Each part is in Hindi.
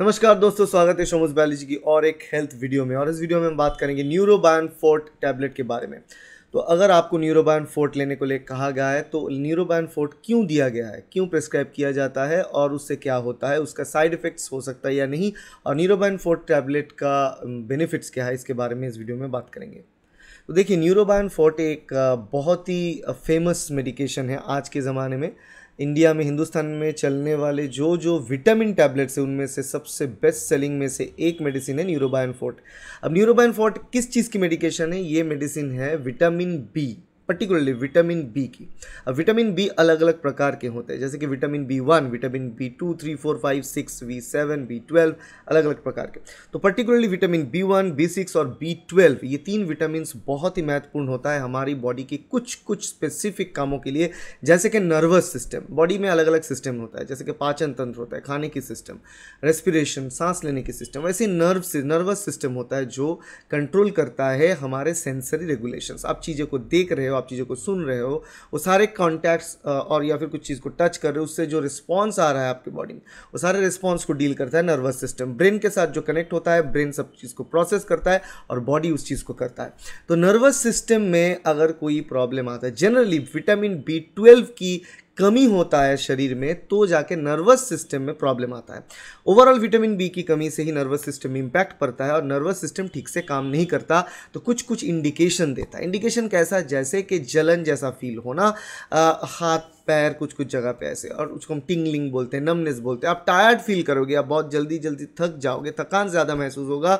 नमस्कार दोस्तों स्वागत है शोमस बायोलॉजी की और एक हेल्थ वीडियो में और इस वीडियो में हम बात करेंगे न्यूरोबायन फोर्ट टैबलेट के बारे में तो अगर आपको न्यूरोबायन फोर्ट लेने को ले कहा गया है तो न्यूरोबायन फोर्ट क्यों दिया गया है क्यों प्रिस्क्राइब किया जाता है और उससे क्या होता है उसका साइड इफ़ेक्ट्स हो सकता है या नहीं और न्यूरोबायन फोर्ट टैबलेट का बेनिफिट्स क्या है इसके बारे में इस वीडियो में बात करेंगे तो देखिए न्यूरोबायन फोर्ट एक बहुत ही फेमस मेडिकेशन है आज के ज़माने में इंडिया में हिंदुस्तान में चलने वाले जो जो विटामिन टैबलेट्स हैं उनमें से सबसे बेस्ट सेलिंग में से एक मेडिसिन है न्यूरोबायन फोर्ट अब न्यूरोबायन फोर्ट किस चीज़ की मेडिकेशन है ये मेडिसिन है vitamin B particularly vitamin B की अब विटामिन बी अलग अलग प्रकार के होते हैं जैसे कि vitamin B one vitamin B two three four five six B seven B twelve अलग अलग प्रकार के तो particularly vitamin B one B six और बी ट्वेल्व ये तीन विटामिन बहुत ही महत्वपूर्ण होता है हमारी बॉडी के कुछ कुछ स्पेसिफिक कामों के लिए जैसे कि नर्वस सिस्टम बॉडी में अलग अलग सिस्टम होता है जैसे कि पाचन तंत्र होता है खाने की सिस्टम रेस्पिरेशन सांस लेने की सिस्टम वैसे नर्व नर्वस सिस्टम होता है जो कंट्रोल करता है हमारे सेंसरी रेगुलेशंस आप चीज़ों को देख रहे हो हो आप चीज़ों को सुन रहे हो वो सारे कॉन्टैक्ट्स और या फिर कुछ चीज़ को टच कर रहे हो उससे जो रिस्पॉन्स आ रहा है आपकी बॉडी में वो सारे रिस्पॉन्स को डील करता है नर्वस सिस्टम ब्रेन के साथ जो कनेक्ट होता है ब्रेन सब चीज़ को प्रोसेस करता है और बॉडी उस चीज़ को करता है तो नर्वस सिस्टम में अगर कोई प्रॉब्लम आता है जनरली विटामिन बी ट्वेल्व की कमी होता है शरीर में तो जाके नर्वस सिस्टम में प्रॉब्लम आता है ओवरऑल विटामिन बी की कमी से ही नर्वस सिस्टम इम्पैक्ट पड़ता है और नर्वस सिस्टम ठीक से काम नहीं करता तो कुछ कुछ इंडिकेशन देता है इंडिकेशन कैसा जैसे कि जलन जैसा फील होना आ, हाथ पैर कुछ कुछ जगह पे ऐसे और उसको हम टिंगलिंग बोलते हैं नमनेस बोलते हैं आप टायर्ड फील करोगे आप बहुत जल्दी जल्दी थक जाओगे थकान ज़्यादा महसूस होगा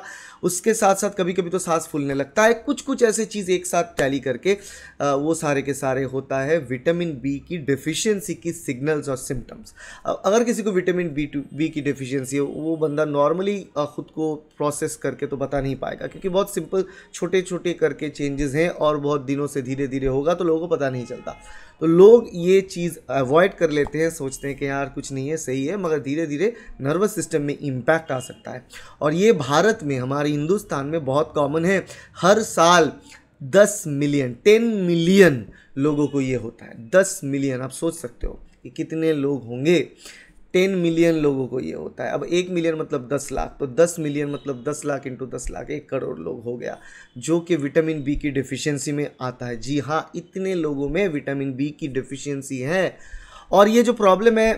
उसके साथ साथ कभी कभी तो सांस फूलने लगता है कुछ कुछ ऐसे चीज़ एक साथ टैली करके वो सारे के सारे होता है विटामिन बी की डिफिशियंसी की सिग्नल्स और सिम्टम्स अगर किसी को विटामिन बी टू बी की डिफिशियंसी हो वो बंदा नॉर्मली ख़ुद को प्रोसेस करके तो बता नहीं पाएगा क्योंकि बहुत सिंपल छोटे छोटे करके चेंजेस हैं और बहुत दिनों से धीरे धीरे होगा तो लोगों को पता नहीं चलता तो लोग ये चीज़ अवॉइड कर लेते हैं सोचते हैं कि यार कुछ नहीं है सही है मगर धीरे धीरे नर्वस सिस्टम में इम्पैक्ट आ सकता है और ये भारत में हमारे हिंदुस्तान में बहुत कॉमन है हर साल दस मिलियन टेन मिलियन लोगों को ये होता है दस मिलियन आप सोच सकते हो कि कितने लोग होंगे टेन मिलियन लोगों को ये होता है अब एक मिलियन मतलब दस लाख तो दस मिलियन मतलब दस लाख इंटू दस लाख एक करोड़ लोग हो गया जो कि विटामिन बी की डिफिशियंसी में आता है जी हाँ इतने लोगों में विटामिन बी की डिफिशियंसी है और ये जो प्रॉब्लम है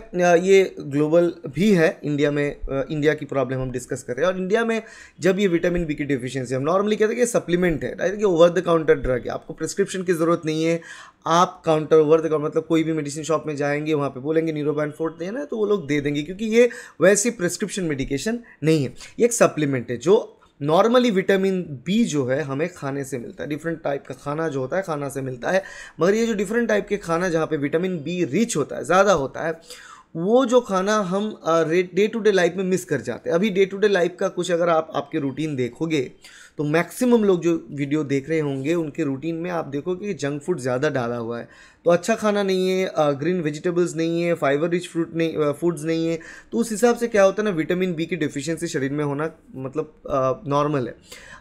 ये ग्लोबल भी है इंडिया में इंडिया की प्रॉब्लम हम डिस्कस कर रहे हैं और इंडिया में जब ये विटामिन बी की डिफिशियंसी हम नॉर्मली कहते हैं कि सप्लीमेंट है राइट कि ओवर द काउंटर ड्रग है आपको प्रिस्क्रिप्शन की ज़रूरत नहीं है आप काउंटर ओवर द काउंटर मतलब कोई भी मेडिसिन शॉप में जाएंगे वहाँ पर बोलेंगे न्यूरोबैन फोर्ट देना तो वो लोग दे देंगे क्योंकि ये वैसी प्रिस्क्रिप्शन मेडिकेशन नहीं है ये एक सप्लीमेंट है जो नॉर्मली विटामिन बी जो है हमें खाने से मिलता है डिफरेंट टाइप का खाना जो होता है खाना से मिलता है मगर ये जो डिफरेंट टाइप के खाना जहाँ पे विटामिन बी रिच होता है ज़्यादा होता है वो जो खाना हम डे टू डे लाइफ में मिस कर जाते हैं अभी डे टू डे लाइफ का कुछ अगर आप आपके रूटीन देखोगे तो मैक्सिमम लोग जो वीडियो देख रहे होंगे उनके रूटीन में आप देखो कि जंक फूड ज़्यादा डाला हुआ है तो अच्छा खाना नहीं है ग्रीन वेजिटेबल्स नहीं है फाइबर रिच फ्रूट नहीं फूड्स नहीं है तो उस हिसाब से क्या होता है ना विटामिन बी की डिफिशियंसी शरीर में होना मतलब नॉर्मल है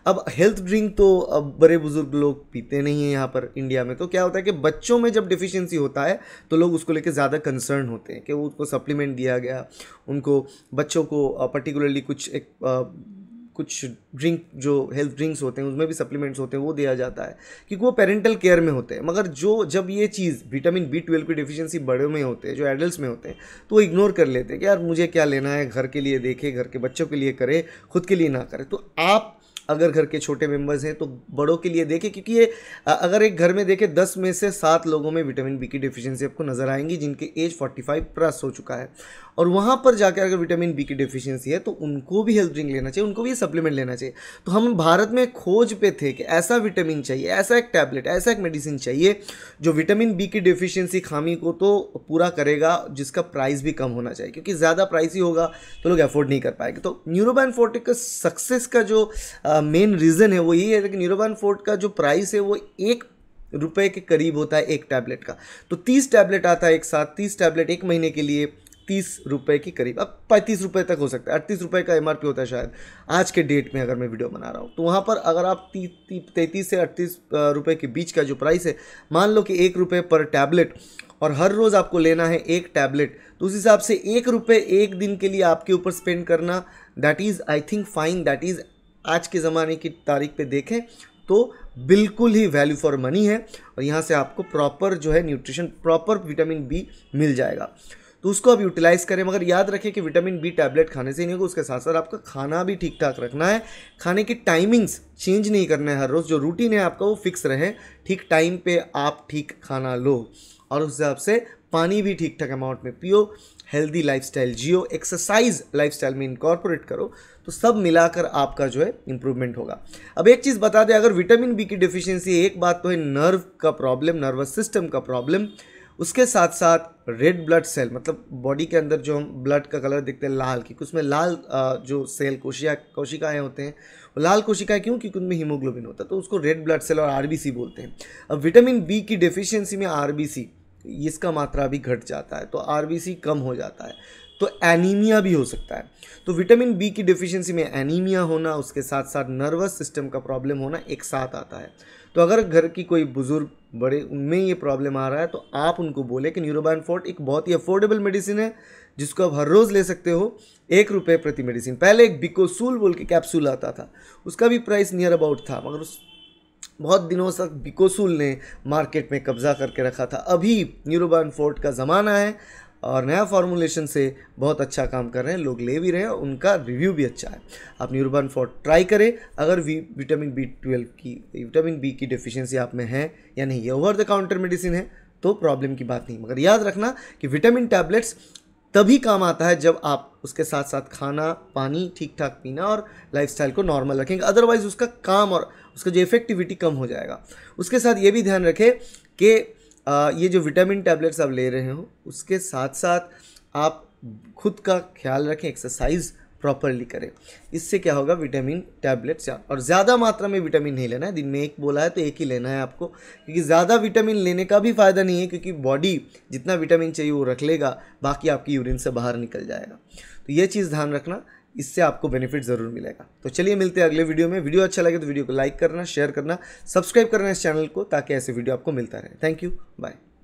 अब हेल्थ ड्रिंक तो बड़े बुजुर्ग लोग पीते नहीं हैं यहाँ पर इंडिया में तो क्या होता है कि बच्चों में जब डिफिशियंसी होता है तो लोग उसको लेकर ज़्यादा कंसर्न होते हैं कि वो उनको सप्लीमेंट दिया गया उनको बच्चों को पर्टिकुलरली कुछ एक कुछ ड्रिंक जो हेल्थ ड्रिंक्स होते हैं उसमें भी सप्लीमेंट्स होते हैं वो दिया जाता है क्योंकि वो पेरेंटल केयर में होते हैं मगर जो जब ये चीज़ विटामिन बी ट्वेल्व की डिफिशियंसी बड़े में होते हैं जो एडल्ट में होते हैं तो वो इग्नोर कर लेते हैं कि यार मुझे क्या लेना है घर के लिए देखे घर के बच्चों के लिए करे खुद के लिए ना करे तो आप अगर घर के छोटे मेंबर्स हैं तो बड़ों के लिए देखें क्योंकि ये अगर एक घर में देखें दस में से सात लोगों में विटामिन बी की डिफिशियंसी आपको नज़र आएंगी जिनके एज 45 प्लस हो चुका है और वहाँ पर जाकर अगर विटामिन बी की डिफिशियंसी है तो उनको भी हेल्थ ड्रिंक लेना चाहिए उनको भी सप्लीमेंट लेना चाहिए तो हम भारत में खोज पे थे कि ऐसा विटामिन चाहिए ऐसा एक टैबलेट ऐसा एक मेडिसिन चाहिए जो विटामिन बी की डिफिशियंसी खामी को तो पूरा करेगा जिसका प्राइस भी कम होना चाहिए क्योंकि ज़्यादा प्राइस ही होगा तो लोग अफोर्ड नहीं कर पाएंगे तो न्यूरोबैन फोर्टिक सक्सेस का जो आ, मेन रीज़न है वो यही है कि न्यूरोबान फोर्ट का जो प्राइस है वो एक रुपए के करीब होता है एक टैबलेट का तो तीस टैबलेट आता है एक साथ तीस टैबलेट एक महीने के लिए तीस रुपये के करीब अब पैंतीस रुपये तक हो सकता है अड़तीस रुपये का एम होता है शायद आज के डेट में अगर मैं वीडियो बना रहा हूँ तो वहाँ पर अगर आप तैंतीस से अड़तीस रुपये के बीच का जो प्राइस है मान लो कि एक रुपये पर टैबलेट और हर रोज़ आपको लेना है एक टैबलेट तो उस हिसाब से एक रुपये एक दिन के लिए आपके ऊपर स्पेंड करना that is I think fine that is आज के ज़माने की तारीख पे देखें तो बिल्कुल ही वैल्यू फॉर मनी है और यहाँ से आपको प्रॉपर जो है न्यूट्रिशन प्रॉपर विटामिन बी मिल जाएगा तो उसको आप यूटिलाइज़ करें मगर याद रखें कि विटामिन बी टैबलेट खाने से ही नहीं होगा उसके साथ साथ आपका खाना भी ठीक ठाक रखना है खाने की टाइमिंग्स चेंज नहीं करना है हर रोज़ जो रूटीन है आपका वो फिक्स रहे ठीक टाइम पे आप ठीक खाना लो और उस हिसाब से पानी भी ठीक ठाक अमाउंट में पियो हेल्दी लाइफस्टाइल जियो एक्सरसाइज लाइफस्टाइल में इंकॉर्पोरेट करो तो सब मिलाकर आपका जो है इंप्रूवमेंट होगा अब एक चीज़ बता दें अगर विटामिन बी की डिफिशियंसी एक बात तो है नर्व का प्रॉब्लम नर्वस सिस्टम का प्रॉब्लम उसके साथ साथ रेड ब्लड सेल मतलब बॉडी के अंदर जो हम ब्लड का कलर देखते हैं लाल की उसमें लाल जो सेल कोशिया कोशिकाएं होते हैं वो लाल कोशिकाएं क्यों क्योंकि उनमें हीमोग्लोबिन होता है तो उसको रेड ब्लड सेल और आरबीसी बोलते हैं अब विटामिन बी की डिफिशियंसी में आरबीसी इसका मात्रा भी घट जाता है तो आर कम हो जाता है तो एनीमिया भी हो सकता है तो विटामिन बी की डिफिशियंसी में एनीमिया होना उसके साथ साथ नर्वस सिस्टम का प्रॉब्लम होना एक साथ आता है तो अगर घर की कोई बुज़ुर्ग बड़े उनमें ये प्रॉब्लम आ रहा है तो आप उनको बोले कि न्यूरोबाइन फोर्ट एक बहुत ही अफोर्डेबल मेडिसिन है जिसको आप हर रोज़ ले सकते हो एक रुपये प्रति मेडिसिन पहले एक बिकोसूल बोल के कैप्सूल आता था उसका भी प्राइस नियर अबाउट था मगर उस बहुत दिनों तक बिकोसूल ने मार्केट में कब्ज़ा करके रखा था अभी न्यूरोबान फोर्ट का ज़माना है और नया फार्मूलेशन से बहुत अच्छा काम कर रहे हैं लोग ले भी रहे हैं उनका रिव्यू भी अच्छा है आप न्यूरोबान फोर्ट ट्राई करें अगर वी विटामिन बी ट्वेल्व की विटामिन बी की डिफिशियंसी आप में है या नहीं ओवर द काउंटर मेडिसिन है तो प्रॉब्लम की बात नहीं मगर याद रखना कि विटामिन टैबलेट्स तभी काम आता है जब आप उसके साथ साथ खाना पानी ठीक ठाक पीना और लाइफस्टाइल को नॉर्मल रखेंगे अदरवाइज़ उसका काम और उसका जो इफेक्टिविटी कम हो जाएगा उसके साथ ये भी ध्यान रखें कि ये जो विटामिन टैबलेट्स आप ले रहे हो उसके साथ साथ आप खुद का ख्याल रखें एक्सरसाइज प्रॉपरली करें इससे क्या होगा विटामिन टैबलेट्स या और ज़्यादा मात्रा में विटामिन नहीं लेना है दिन में एक बोला है तो एक ही लेना है आपको क्योंकि ज़्यादा विटामिन लेने का भी फ़ायदा नहीं है क्योंकि बॉडी जितना विटामिन चाहिए वो रख लेगा बाकी आपकी यूरिन से बाहर निकल जाएगा तो ये चीज़ ध्यान रखना इससे आपको बेनिफिट ज़रूर मिलेगा तो चलिए मिलते हैं अगले वीडियो में वीडियो अच्छा लगे तो वीडियो को लाइक करना शेयर करना सब्सक्राइब करना इस चैनल को ताकि ऐसे वीडियो आपको मिलता रहे थैंक यू बाय